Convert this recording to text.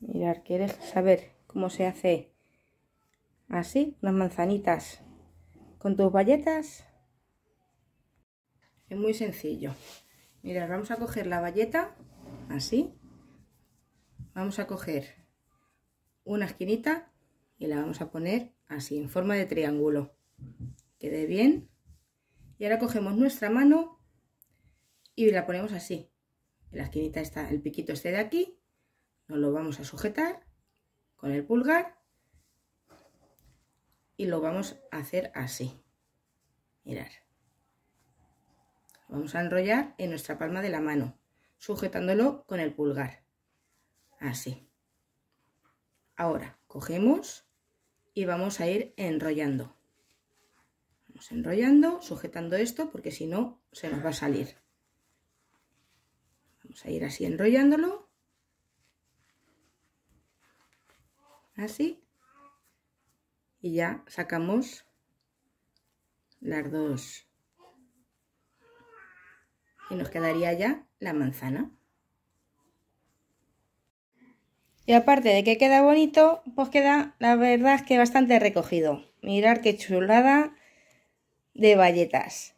Mirar, ¿quieres saber cómo se hace así? Unas manzanitas con tus bayetas. Es muy sencillo. Mirad, vamos a coger la bayeta así. Vamos a coger una esquinita y la vamos a poner así, en forma de triángulo. Quede bien. Y ahora cogemos nuestra mano y la ponemos así. la esquinita está el piquito este de aquí nos lo vamos a sujetar con el pulgar y lo vamos a hacer así. Mirar. vamos a enrollar en nuestra palma de la mano, sujetándolo con el pulgar. Así. Ahora cogemos y vamos a ir enrollando. Vamos enrollando, sujetando esto porque si no se nos va a salir. Vamos a ir así enrollándolo así y ya sacamos las dos y nos quedaría ya la manzana y aparte de que queda bonito pues queda la verdad que bastante recogido mirar qué chulada de valletas